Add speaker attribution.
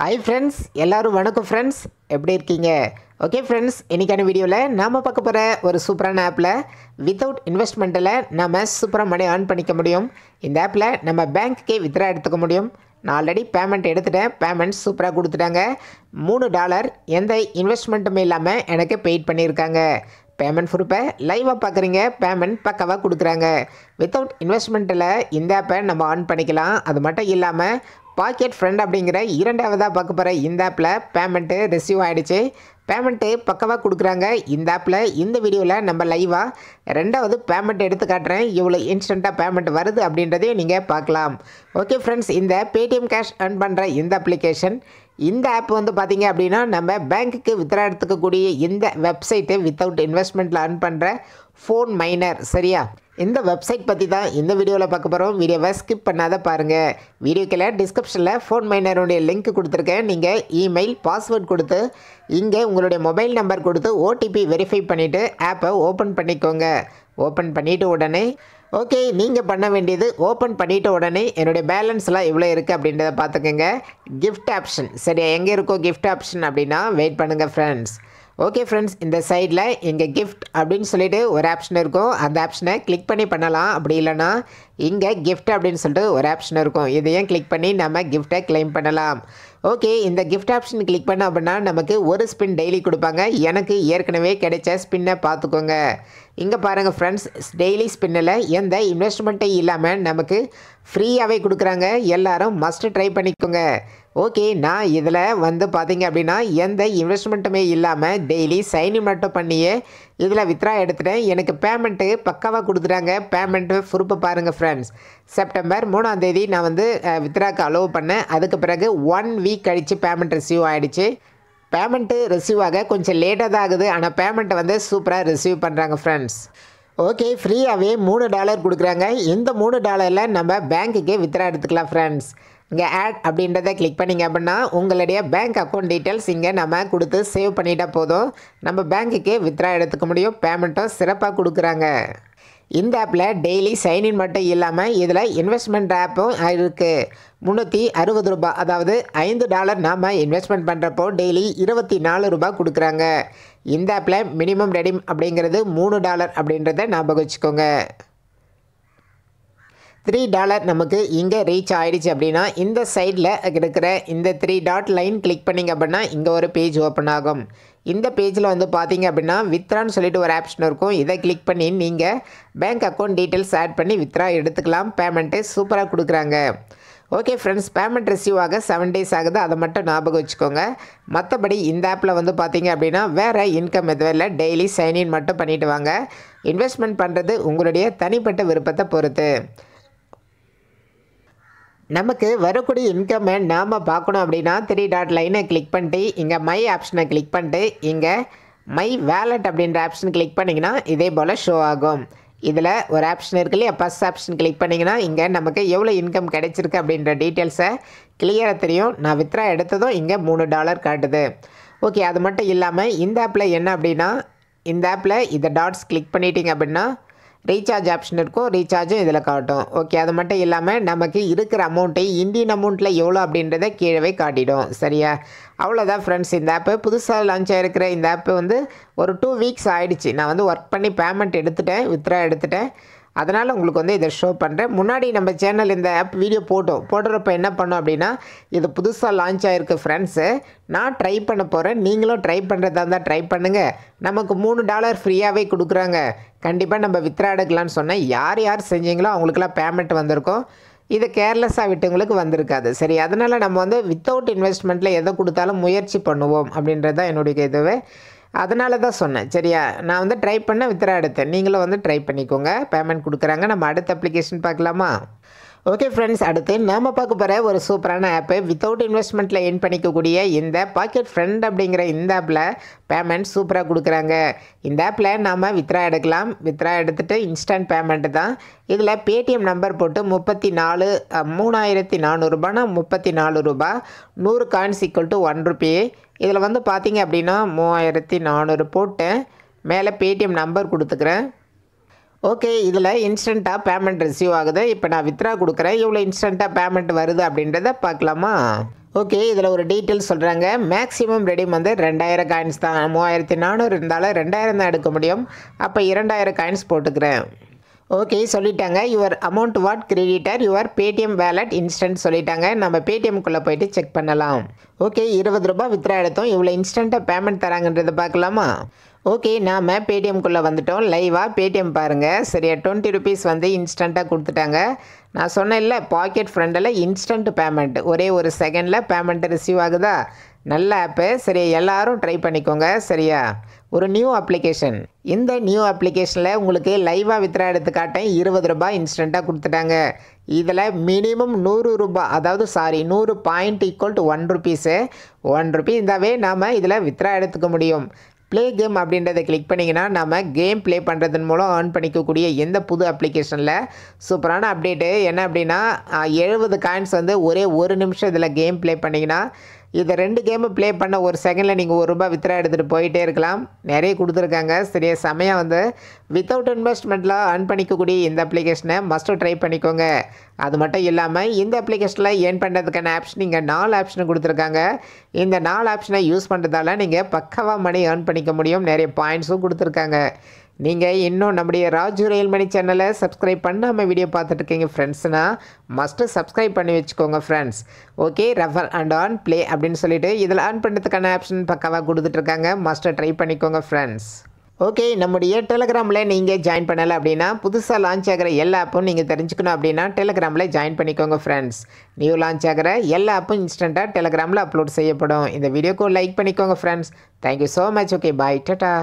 Speaker 1: hi friends எல்லோரும் வணக்கம் friends எப்படி இருக்கீங்க ஓகே ஃப்ரெண்ட்ஸ் இன்றைக்கான வீடியோவில் நாம் பார்க்க போகிற ஒரு சூப்பரான ஆப்பில் வித்தவுட் இன்வெஸ்ட்மெண்ட்டில் நம்ம சூப்பராக மணி ஏர்ன் பண்ணிக்க முடியும் இந்த ஆப்பில் நம்ம பேங்க்குக்கே வித்ரா எடுத்துக்க முடியும் நான் ஆல்ரெடி பேமெண்ட் எடுத்துட்டேன் பேமெண்ட் சூப்பராக கொடுத்துட்டாங்க மூணு டாலர் எந்த இன்வெஸ்ட்மெண்ட்டுமே இல்லாமல் எனக்கு பெயிட் பண்ணியிருக்காங்க பேமெண்ட் ப்ரூஃபை லைவாக பார்க்குறீங்க பேமெண்ட் பக்காவாக கொடுக்குறாங்க வித்தவுட் இன்வெஸ்ட்மெண்ட்டில் இந்த ஆப்பை நம்ம ஆன் பண்ணிக்கலாம் அது மட்டும் இல்லாமல் பாக்கெட் ஃப்ரெண்ட் அப்படிங்கிற இரண்டாவதாக பார்க்க போகிற இந்த ஆப்பில் பேமெண்ட்டு ரிசீவ் ஆகிடுச்சு பேமெண்ட்டு பக்கவாக கொடுக்குறாங்க இந்த ஆப்பில் இந்த வீடியோவில் நம்ம லைவாக ரெண்டாவது பேமெண்ட் எடுத்து காட்டுறேன் இவ்வளோ இன்ஸ்டண்ட்டாக பேமெண்ட் வருது அப்படின்றதையும் நீங்கள் பார்க்கலாம் ஓகே ஃப்ரெண்ட்ஸ் இந்த பேடிஎம் கேஷ் ஏர்ன் பண்ணுற இந்த அப்ளிகேஷன் இந்த ஆப் வந்து பார்த்திங்க அப்படின்னா நம்ம பேங்க்குக்கு வித்ரா எடுத்துக்கக்கூடிய இந்த வெப்சைட்டை வித்தவுட் இன்வெஸ்ட்மெண்ட்டில் அர்ன் பண்ணுற ஃபோன் மைனர் சரியா இந்த வெப்சைட் பற்றி தான் இந்த வீடியோவில் பார்க்க போகிறோம் வீடியோவை ஸ்கிப் பண்ணாத பாருங்கள் வீடியோக்கில் டிஸ்கிரிப்ஷனில் ஃபோன் மைனருடைய லிங்க் கொடுத்துருக்கேன் நீங்கள் இமெயில் பாஸ்வேர்ட் கொடுத்து இங்கே உங்களுடைய மொபைல் நம்பர் கொடுத்து ஓடிபி வெரிஃபை பண்ணிவிட்டு ஆப்பை ஓப்பன் பண்ணிக்கோங்க ஓப்பன் பண்ணிவிட்டு உடனே ஓகே நீங்கள் பண்ண வேண்டியது ஓப்பன் பண்ணிவிட்ட உடனே என்னுடைய பேலன்ஸ்லாம் இவ்வளோ இருக்குது அப்படின்றத பார்த்துக்கோங்க கிஃப்ட் ஆப்ஷன் சரியா எங்கே இருக்கோ கிஃப்ட் ஆப்ஷன் அப்படின்னா வெயிட் பண்ணுங்கள் ஃப்ரெண்ட்ஸ் ஓகே ஃப்ரெண்ட்ஸ் இந்த சைடில் இங்கே கிஃப்ட் அப்படின்னு சொல்லிட்டு ஒரு ஆப்ஷன் இருக்கும் அந்த ஆப்ஷனை கிளிக் பண்ணி பண்ணலாம் அப்படி இல்லைனா இங்கே கிஃப்ட் அப்படின்னு சொல்லிட்டு ஒரு ஆப்ஷன் இருக்கும் இதையும் கிளிக் பண்ணி நம்ம கிஃப்ட்டை கிளைம் பண்ணலாம் ஓகே இந்த கிஃப்ட் ஆப்ஷன் கிளிக் பண்ண அப்படின்னா நமக்கு ஒரு ஸ்பின் டெய்லி கொடுப்பாங்க எனக்கு ஏற்கனவே கிடைச்ச ஸ்பின்னை பார்த்துக்கோங்க இங்கே பாருங்கள் ஃப்ரெண்ட்ஸ் டெய்லி ஸ்பின்னில் எந்த இன்வெஸ்ட்மெண்ட்டும் இல்லாமல் நமக்கு ஃப்ரீயாகவே கொடுக்குறாங்க எல்லாரும் மஸ்ட்டு ட்ரை பண்ணிக்கோங்க ஓகே நான் இதில் வந்து பார்த்தீங்க அப்படின்னா எந்த இன்வெஸ்ட்மெண்ட்டுமே இல்லாமல் டெய்லி சைனிங் மட்டும் பண்ணியே இதில் வித்ரா எடுத்துட்டேன் எனக்கு பேமெண்ட்டு பக்காவாக கொடுத்துட்டாங்க பேமெண்ட்டு ப்ரூப்பை பாருங்கள் ஃப்ரெண்ட்ஸ் செப்டம்பர் மூணாம் தேதி நான் வந்து வித்ராக்கு அலோவ் பண்ணேன் அதுக்கு பிறகு ஒன் வீக் கழித்து பேமெண்ட் ரிசீவ் ஆகிடுச்சு பேமெண்ட்டு ரிசீவ் ஆக கொஞ்சம் லேட்டாக தான் ஆகுது ஆனால் பேமெண்ட்டை வந்து சூப்பராக ரிசீவ் பண்ணுறாங்க ஃப்ரெண்ட்ஸ் ஓகே ஃப்ரீயாகவே மூணு டாலர் கொடுக்குறாங்க இந்த மூணு டாலரில் நம்ம பேங்க்குக்கே வித்ரா எடுத்துக்கலாம் ஃப்ரெண்ட்ஸ் இங்கே ஆட் அப்படின்றத கிளிக் பண்ணிங்க அப்படின்னா உங்களுடைய பேங்க் அக்கௌண்ட் டீட்டெயில்ஸ் இங்கே நம்ம கொடுத்து சேவ் பண்ணிட்ட போதும் நம்ம பேங்க்குக்கு வித்ரா எடுத்துக்க முடியும் பேமெண்ட்டும் சிறப்பாக கொடுக்குறாங்க இந்த ஆப்பில் டெய்லி சைன்இன் மட்டும் இல்லாமல் இதில் இன்வெஸ்ட்மெண்ட் ஆப்பும் இருக்குது முந்நூற்றி அறுபது ரூபாய் அதாவது ஐந்து டாலர் நாம் இன்வெஸ்ட்மெண்ட் பண்ணுறப்போ டெய்லி இருபத்தி நாலு ரூபா கொடுக்குறாங்க இந்த ஆப்பில் மினிமம் ரெடிம் அப்படிங்கிறது மூணு டாலர் அப்படின்றத நாம் வச்சுக்கோங்க த்ரீ டாலர் நமக்கு இங்கே ரீச் ஆகிடுச்சு அப்படின்னா இந்த சைடில் இருக்கிற இந்த த்ரீ டாட் லைன் கிளிக் பண்ணிங்க அப்படின்னா இங்கே ஒரு பேஜ் ஓப்பன் ஆகும் இந்த பேஜில் வந்து பார்த்தீங்க அப்படின்னா வித்ரான்னு சொல்லிட்டு ஒரு ஆப்ஷன் இருக்கும் இதை கிளிக் பண்ணி நீங்கள் பேங்க் அக்கௌண்ட் டீட்டெயில்ஸ் ஆட் பண்ணி வித்ரா எடுத்துக்கலாம் பேமெண்ட்டு சூப்பராக கொடுக்குறாங்க ஓகே ஃப்ரெண்ட்ஸ் பேமெண்ட் ரிசீவ் ஆக செவன் டேஸ் ஆகுது அதை மட்டும் ஞாபகம் வச்சுக்கோங்க மற்றபடி இந்த ஆப்பில் வந்து பார்த்தீங்க அப்படின்னா வேறு இன்கம் எதுவும் இல்லை டெய்லி சைனின் மட்டும் பண்ணிவிட்டு வாங்க இன்வெஸ்ட்மெண்ட் பண்ணுறது உங்களுடைய தனிப்பட்ட விருப்பத்தை பொறுத்து நமக்கு வரக்கூடிய இன்கம்மை நாம் பார்க்கணும் அப்படின்னா த்ரீ டாட் லைனை கிளிக் பண்ணிட்டு இங்கே மை ஆப்ஷனை கிளிக் பண்ணிட்டு இங்கே மை வேலட் அப்படின்ற ஆப்ஷன் கிளிக் பண்ணிங்கன்னா இதே போல் ஷோ ஆகும் இதில் ஒரு ஆப்ஷன் இருக்கு இல்லையா பஸ் ஆப்ஷன் கிளிக் பண்ணிங்கன்னா இங்கே நமக்கு எவ்வளோ இன்கம் கிடைச்சிருக்கு அப்படின்ற டீட்டெயில்ஸை கிளியராக தெரியும் நான் வித்ரா எடுத்ததும் இங்கே மூணு டாலர் காட்டுது ஓகே அது மட்டும் இல்லாமல் இந்த ஆப்பில் என்ன அப்படின்னா இந்த ஆப்பில் இதை டாட்ஸ் கிளிக் பண்ணிட்டீங்க அப்படின்னா ரீசார்ஜ் ஆப்ஷன் இருக்கும் ரீசார்ஜும் இதில் காட்டும் ஓகே அது மட்டும் இல்லாமல் நமக்கு இருக்கிற அமௌண்ட்டை இந்தியன் அமௌண்ட்டில் எவ்வளோ அப்படின்றத கீழே காட்டிடும் சரியா அவ்வளோதான் ஃப்ரெண்ட்ஸ் இந்த ஆப்பு புதுசாக லான்ச் ஆகிருக்கிற இந்த ஆப்பு வந்து ஒரு டூ வீக்ஸ் ஆகிடுச்சு நான் வந்து ஒர்க் பண்ணி பேமெண்ட் எடுத்துட்டேன் வித்ரா எடுத்துட்டேன் அதனால் உங்களுக்கு வந்து இதை ஷோ பண்ணுறேன் முன்னாடி நம்ம சேனல் இந்த ஆப் வீடியோ போட்டோம் போடுறப்ப என்ன பண்ணோம் அப்படின்னா இது புதுசாக லான்ச் ஆகிருக்கு ஃப்ரெண்ட்ஸு நான் ட்ரை பண்ண போகிறேன் நீங்களும் ட்ரை பண்ணுறதா இருந்தால் ட்ரை பண்ணுங்கள் நமக்கு மூணு டாலர் ஃப்ரீயாகவே கொடுக்குறாங்க கண்டிப்பாக நம்ம வித்ரா எடுக்கலாம்னு சொன்னால் யார் யார் செஞ்சீங்களோ அவங்களுக்கெல்லாம் பேமெண்ட் வந்திருக்கும் இது கேர்லெஸ்ஸாக விட்டவங்களுக்கு வந்திருக்காது சரி அதனால் நம்ம வந்து வித்தவுட் இன்வெஸ்ட்மெண்ட்டில் எதை கொடுத்தாலும் முயற்சி பண்ணுவோம் அப்படின்றது தான் என்னுடைய இதுவே அதனால தான் சொன்னேன் சரியா நான் வந்து ட்ரை பண்ண வித்ரா எடுத்தேன் நீங்களும் வந்து ட்ரை பண்ணிக்கோங்க பேமெண்ட் கொடுக்குறாங்க நம்ம அடுத்த அப்ளிகேஷன் பார்க்கலாமா ஓகே ஃப்ரெண்ட்ஸ் அடுத்து நாம் பார்க்க போகிற ஒரு சூப்பரான ஆப்பு வித்தவுட் இன்வெஸ்ட்மெண்ட்டில் எயின் பண்ணிக்கக்கூடிய இந்த பாக்கெட் ஃப்ரெண்ட் அப்படிங்கிற இந்த ஆப்பில் பேமெண்ட் சூப்பராக கொடுக்குறாங்க இந்த ஆப்பில் நாம் வித்ரா எடுக்கலாம் வித்ரா எடுத்துகிட்டு இன்ஸ்டன்ட் பேமெண்ட்டு தான் இதில் பேடிஎம் நம்பர் போட்டு முப்பத்தி நாலு மூணாயிரத்தி நானூறுபான்னா முப்பத்தி நாலு ரூபா நூறு coins equal to one rupee இதில் வந்து பார்த்தீங்க அப்படின்னா மூவாயிரத்தி நானூறு போட்டேன் மேலே பேடிஎம் நம்பர் கொடுத்துக்கிறேன் ஓகே இதில் இன்ஸ்டண்ட்டாக பேமெண்ட் ரிசீவ் ஆகுது இப்போ நான் வித்ரா கொடுக்குறேன் இவ்வளோ இன்ஸ்டண்ட்டாக பேமெண்ட் வருது அப்படின்றத பார்க்கலாமா ஓகே இதில் ஒரு டீட்டெயில் சொல்கிறாங்க மேக்ஸிமம் ரெடிம் வந்து ரெண்டாயிரம் காயின்ஸ் தான் மூவாயிரத்தி நானூறு இருந்தாலும் ரெண்டாயிரம் தான் எடுக்க முடியும் அப்போ இரண்டாயிரம் காயின்ஸ் போட்டுக்கிறேன் ஓகே சொல்லிட்டாங்க your amount what credited your Paytm wallet instant சொல்லிட்டாங்க நம்ம பேடிஎம்குள்ளே போயிட்டு செக் பண்ணலாம் ஓகே இருபது ரூபா வித்ரா எடுத்தோம் இவ்வளோ இன்ஸ்டண்ட்டாக பேமெண்ட் தராங்கன்றதை பார்க்கலாமா ஓகே நாம் பேடிஎம்குள்ளே வந்துட்டோம் லைவாக பேடிஎம் பாருங்கள் சரியா டுவெண்ட்டி ருபீஸ் வந்து இன்ஸ்டண்ட்டாக கொடுத்துட்டாங்க நான் சொன்னேன்ல பாக்கெட் ஃப்ரெண்டில் இன்ஸ்டன்ட் பேமெண்ட் ஒரே ஒரு செகண்டில் பேமெண்ட்டு ரிசீவ் ஆகுதா நல்ல ஆப்பு சரி எல்லாரும் ட்ரை பண்ணிக்கோங்க சரியா ஒரு நியூ அப்ளிகேஷன் இந்த நியூ அப்ளிகேஷனில் உங்களுக்கு லைவாக வித்ரா எடுத்து காட்டேன் இருபது ரூபாய் இன்ஸ்டண்ட்டாக கொடுத்துட்டாங்க இதில் மினிமம் நூறு ரூபாய் அதாவது சாரி நூறு point equal to one rupees one rupee இருந்தாவே நாம் இதில் வித்ரா எடுத்துக்க முடியும் ப்ளே கேம் அப்படின்றத கிளிக் பண்ணிங்கன்னா நம்ம கேம் ப்ளே பண்ணுறதன் மூலம் ஏர்ன் பண்ணிக்கக்கூடிய எந்த புது அப்ளிகேஷனில் சூப்பரான அப்டேட்டு என்ன அப்படின்னா எழுபது காயின்ஸ் வந்து ஒரே ஒரு நிமிஷம் இதில் கேம் ப்ளே பண்ணிங்கன்னா இந்த ரெண்டு கேமு ப்ளே பண்ண ஒரு செகண்டில் நீங்கள் ஒரு ரூபா வித்ரா எடுத்துகிட்டு போயிட்டே இருக்கலாம் நிறைய கொடுத்துருக்காங்க சரிய செமையாக வந்து வித்தவுட் இன்வெஸ்ட்மெண்ட்டில் ஏர்ன் பண்ணிக்கக்கூடிய இந்த அப்ளிகேஷனை மஸ்ட்டு ட்ரை பண்ணிக்கோங்க அது மட்டும் இல்லாமல் இந்த அப்ளிகேஷனில் ஏர்ன் பண்ணுறதுக்கான ஆப்ஷன் நீங்கள் நாலு ஆப்ஷன் கொடுத்துருக்காங்க இந்த நாலு ஆப்ஷனை யூஸ் பண்ணுறதால நீங்கள் பக்கவாக மணி ஏர்ன் பண்ணிக்க முடியும் நிறைய பாயிண்ட்ஸும் கொடுத்துருக்காங்க நீங்கள் இன்னும் நம்முடைய ராஜு ரயில்மணி சேனலை சப்ஸ்கிரைப் பண்ணாமல் வீடியோ பார்த்துட்ருக்கீங்க ஃப்ரெண்ட்ஸ்னால் மஸ்ட்டு சப்ஸ்கிரைப் பண்ணி வச்சுக்கோங்க friends okay refer and earn play அப்படின்னு சொல்லிட்டு இதில் ஆன் பண்ணுறதுக்கான ஆப்ஷன் பக்காவாக கொடுத்துட்ருக்காங்க மஸ்ட்டு ட்ரை பண்ணிக்கோங்க ஃப்ரெண்ட்ஸ் ஓகே நம்முடைய டெலகிராமில் நீங்கள் ஜாயின் பண்ணலை அப்படின்னா புதுசாக லான்ச் ஆகிற எல்லா ஆப்பும் நீங்கள் தெரிஞ்சுக்கணும் அப்படின்னா டெலகிராமில் ஜாயின் பண்ணிக்கோங்க ஃப்ரெண்ட்ஸ் நியூ லான்ச் ஆகிற எல்லா ஆப்பும் இன்ஸ்டண்ட்டாக டெலகிராமில் அப்லோட் செய்யப்படும் இந்த வீடியோக்கும் லைக் பண்ணிக்கோங்க friends thank you so much okay bye ta-ta